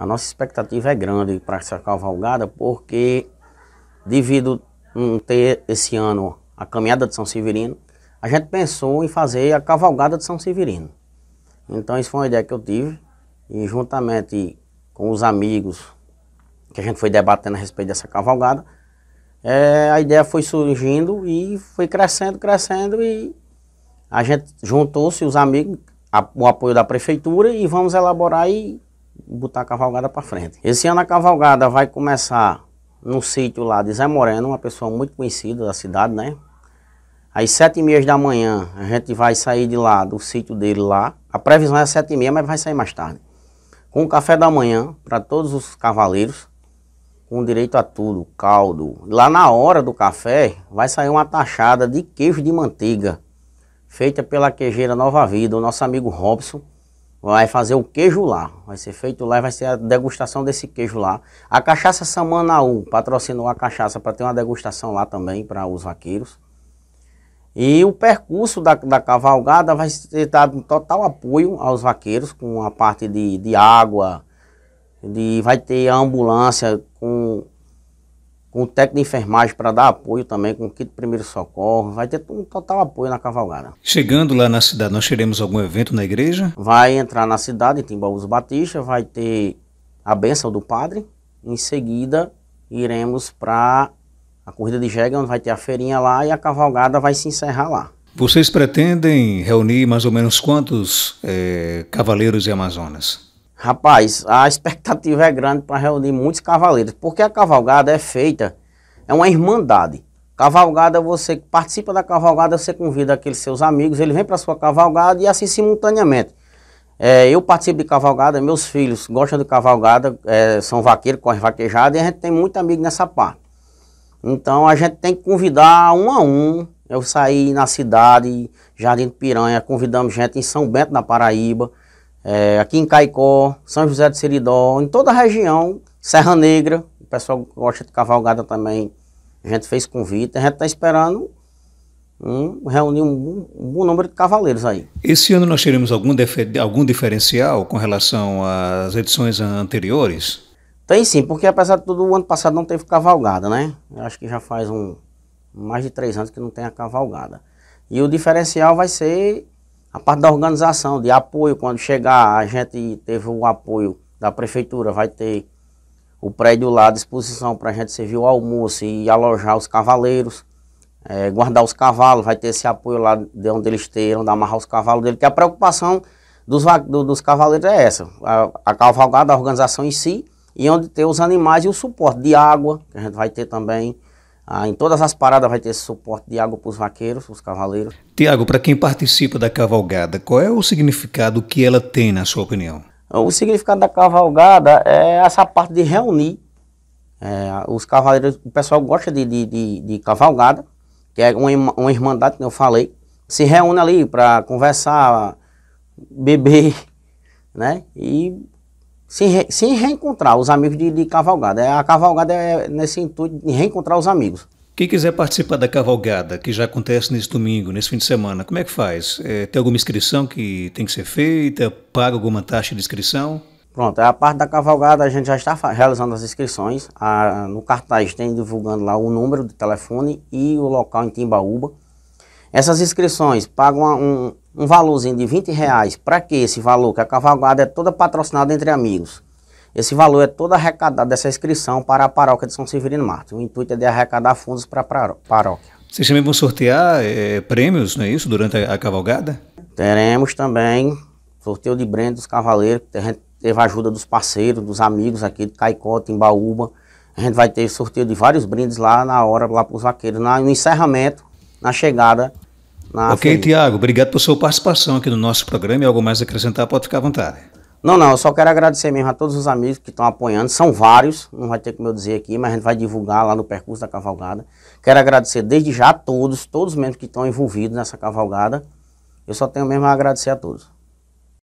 A nossa expectativa é grande para essa cavalgada, porque devido a ter esse ano a caminhada de São Severino, a gente pensou em fazer a cavalgada de São Severino. Então isso foi uma ideia que eu tive e juntamente com os amigos que a gente foi debatendo a respeito dessa cavalgada, é, a ideia foi surgindo e foi crescendo, crescendo e a gente juntou-se os amigos, a, o apoio da prefeitura e vamos elaborar e botar a cavalgada para frente. Esse ano a cavalgada vai começar num sítio lá de Zé Moreno, uma pessoa muito conhecida da cidade, né? Às sete e meia da manhã a gente vai sair de lá, do sítio dele lá. A previsão é sete e meia, mas vai sair mais tarde. Com o café da manhã para todos os cavaleiros, com direito a tudo, caldo. Lá na hora do café vai sair uma tachada de queijo de manteiga, feita pela queijeira Nova Vida, o nosso amigo Robson vai fazer o queijo lá, vai ser feito lá, vai ser a degustação desse queijo lá. A Cachaça Samanaú patrocinou a cachaça para ter uma degustação lá também para os vaqueiros. E o percurso da, da cavalgada vai ser dado um total apoio aos vaqueiros, com a parte de, de água, de, vai ter a ambulância com um técnico de enfermagem para dar apoio também, com o kit de primeiro socorro. Vai ter um total apoio na cavalgada. Chegando lá na cidade, nós teremos algum evento na igreja? Vai entrar na cidade, em Timbaúz Batista, vai ter a benção do padre. Em seguida, iremos para a corrida de Jega, onde vai ter a feirinha lá e a cavalgada vai se encerrar lá. Vocês pretendem reunir mais ou menos quantos é, cavaleiros e amazonas? Rapaz, a expectativa é grande para reunir muitos cavaleiros, porque a cavalgada é feita, é uma irmandade. Cavalgada, você que participa da cavalgada, você convida aqueles seus amigos, ele vem para sua cavalgada e assim simultaneamente. É, eu participo de cavalgada, meus filhos gostam de cavalgada, é, são vaqueiros, correm vaquejada e a gente tem muito amigo nessa parte. Então a gente tem que convidar um a um. Eu saí na cidade, Jardim do Piranha, convidamos gente em São Bento, na Paraíba, é, aqui em Caicó, São José do Seridó, em toda a região, Serra Negra, o pessoal gosta de cavalgada também, a gente fez convite, a gente está esperando um, reunir um, um, bom número de cavaleiros aí. Esse ano nós teremos algum, algum diferencial com relação às edições anteriores? Tem sim, porque apesar de tudo, o ano passado não teve cavalgada, né? Eu acho que já faz um, mais de três anos que não tem a cavalgada. E o diferencial vai ser a parte da organização, de apoio, quando chegar, a gente teve o apoio da prefeitura, vai ter o prédio lá à disposição para a gente servir o almoço e alojar os cavaleiros, é, guardar os cavalos, vai ter esse apoio lá de onde eles terão, de amarrar os cavalos dele, que a preocupação dos, do, dos cavaleiros é essa, a, a cavalgada, a organização em si, e onde ter os animais e o suporte de água, que a gente vai ter também, ah, em todas as paradas vai ter esse suporte de água para os vaqueiros, os cavaleiros. Tiago, para quem participa da cavalgada, qual é o significado que ela tem, na sua opinião? O significado da cavalgada é essa parte de reunir. É, os cavaleiros, o pessoal gosta de, de, de, de cavalgada, que é uma, uma irmandade que eu falei. Se reúne ali para conversar, beber, né? E sem re, reencontrar os amigos de, de cavalgada. É, a cavalgada é nesse intuito de reencontrar os amigos. Quem quiser participar da cavalgada, que já acontece nesse domingo, nesse fim de semana, como é que faz? É, tem alguma inscrição que tem que ser feita? Paga alguma taxa de inscrição? Pronto, é a parte da cavalgada a gente já está realizando as inscrições. A, no cartaz tem divulgando lá o número de telefone e o local em Timbaúba. Essas inscrições pagam um, um valorzinho de 20 reais. Para que esse valor? Que a cavalgada é toda patrocinada entre amigos. Esse valor é todo arrecadado dessa inscrição para a paróquia de São Severino Marte. O intuito é de arrecadar fundos para a paróquia. Vocês também vão sortear é, prêmios, não é isso, durante a, a, cavalgada? Teremos também sorteio de brand dos cavaleiros, a gente teve a ajuda dos parceiros, dos amigos aqui de em Timbaúba. A gente vai ter sorteio de vários brindes lá na hora, lá para os vaqueiros, na, no encerramento, na chegada ah, ok, Tiago, obrigado pela sua participação aqui no nosso programa e algo mais a acrescentar, pode ficar à vontade. Não, não, eu só quero agradecer mesmo a todos os amigos que estão apoiando, são vários, não vai ter como eu dizer aqui, mas a gente vai divulgar lá no percurso da cavalgada. Quero agradecer desde já a todos, todos mesmo que estão envolvidos nessa cavalgada. Eu só tenho mesmo a agradecer a todos.